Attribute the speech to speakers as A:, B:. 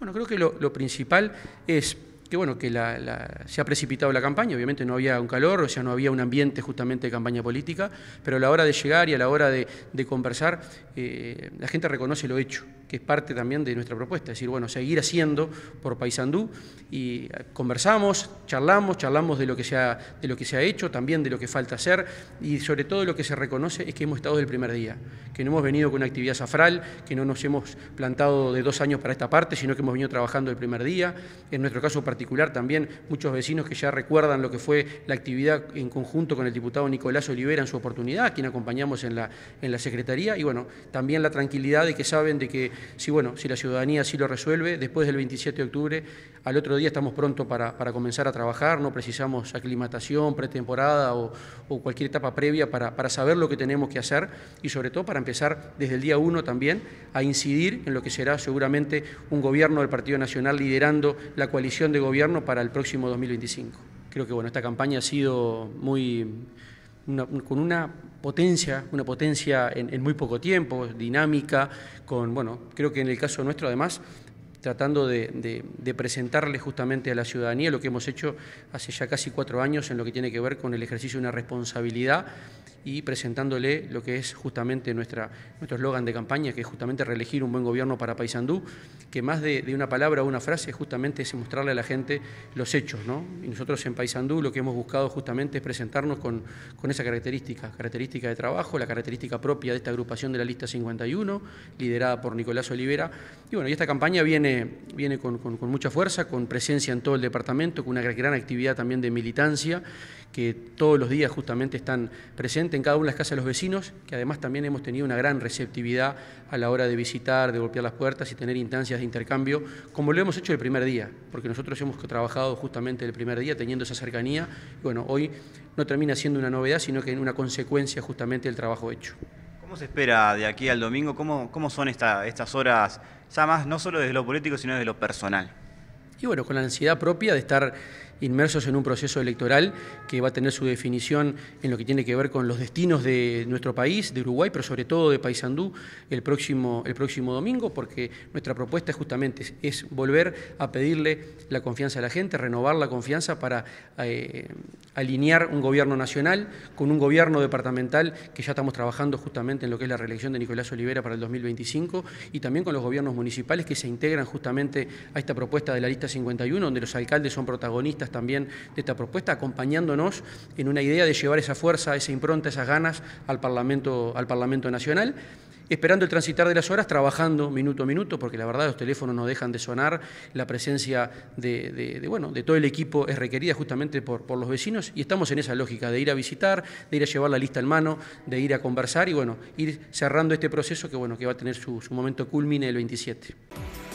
A: Bueno, creo que lo, principal es que bueno, que se ha precipitado la campaña, obviamente no había un calor, o sea, no había un ambiente justamente de campaña política, pero a la hora de llegar y a la hora de, conversar, eh, la gente reconoce lo hecho que es parte también de nuestra propuesta, es decir, bueno, seguir haciendo por Paysandú y eh, conversamos, charlamos, charlamos de lo que se ha, de lo que se ha hecho, también de lo que falta hacer y sobre todo lo que se reconoce es que hemos estado del primer día, que no hemos venido con una actividad safral, que no nos hemos plantado de dos años para esta parte, sino que hemos venido trabajando el primer día. En nuestro caso particular también muchos vecinos que ya recuerdan lo que fue la actividad en conjunto con el diputado Nicolás Olivera en su oportunidad, a quien acompañamos en la, en la Secretaría, y bueno, también la tranquilidad de que saben de que si, bueno, si la ciudadanía sí lo resuelve, después del 27 de octubre, al otro día estamos pronto para, comenzar a trabajar, no precisamos aclimatación, pretemporada o, cualquier etapa previa para, saber lo que tenemos que hacer y sobre todo para empezar desde el día 1 también a incidir en lo que será seguramente un gobierno del Partido Nacional liderando la coalición de gobierno para el próximo 2025. Creo que bueno, esta campaña ha sido muy con una potencia, una potencia en, en muy poco tiempo, dinámica, con, bueno, creo que en el caso nuestro además tratando de, presentarle justamente a la ciudadanía lo que hemos hecho hace ya casi cuatro años en lo que tiene que ver con el ejercicio de una responsabilidad y presentándole lo que es justamente nuestra, nuestro eslogan de campaña, que es justamente reelegir un buen gobierno para Paysandú, que más de, una palabra o una frase justamente es mostrarle a la gente los hechos. ¿no? Y nosotros en Paysandú lo que hemos buscado justamente es presentarnos con, con esa característica, característica de trabajo, la característica propia de esta agrupación de la lista 51, liderada por Nicolás Olivera. Y bueno, y esta campaña viene viene, con, mucha fuerza, con presencia en todo el departamento, con una gran actividad también de militancia, que todos los días justamente están presentes en cada una de las casas de los vecinos, que además también hemos tenido una gran receptividad a la hora de visitar, de golpear las puertas y tener instancias de intercambio, como lo hemos hecho el primer día, porque nosotros hemos trabajado justamente el primer día teniendo esa cercanía, y bueno, hoy no termina siendo una novedad, sino que una consecuencia justamente del trabajo hecho. ¿Cómo se espera de aquí al domingo? ¿Cómo, cómo son estas horas, ya más no solo desde lo político, sino desde lo personal? Y bueno, con la ansiedad propia de estar inmersos en un proceso electoral que va a tener su definición en lo que tiene que ver con los destinos de nuestro país, de Uruguay, pero sobre todo de Paysandú, el próximo, el próximo domingo, porque nuestra propuesta justamente es, volver a pedirle la confianza a la gente, renovar la confianza para eh, alinear un gobierno nacional con un gobierno departamental que ya estamos trabajando justamente en lo que es la reelección de Nicolás Olivera para el 2025 y también con los gobiernos municipales que se integran justamente a esta propuesta de la lista 51, donde los alcaldes son protagonistas también de esta propuesta, acompañándonos en una idea de llevar esa fuerza, esa impronta, esas ganas al Parlamento, al Parlamento Nacional esperando el transitar de las horas, trabajando minuto a minuto, porque la verdad los teléfonos no dejan de sonar, la presencia de, bueno, de todo el equipo es requerida justamente por, los vecinos y estamos en esa lógica de ir a visitar, de ir a llevar la lista en mano, de ir a conversar y bueno, ir cerrando este proceso que, bueno, que va a tener su, su momento culmine el 27.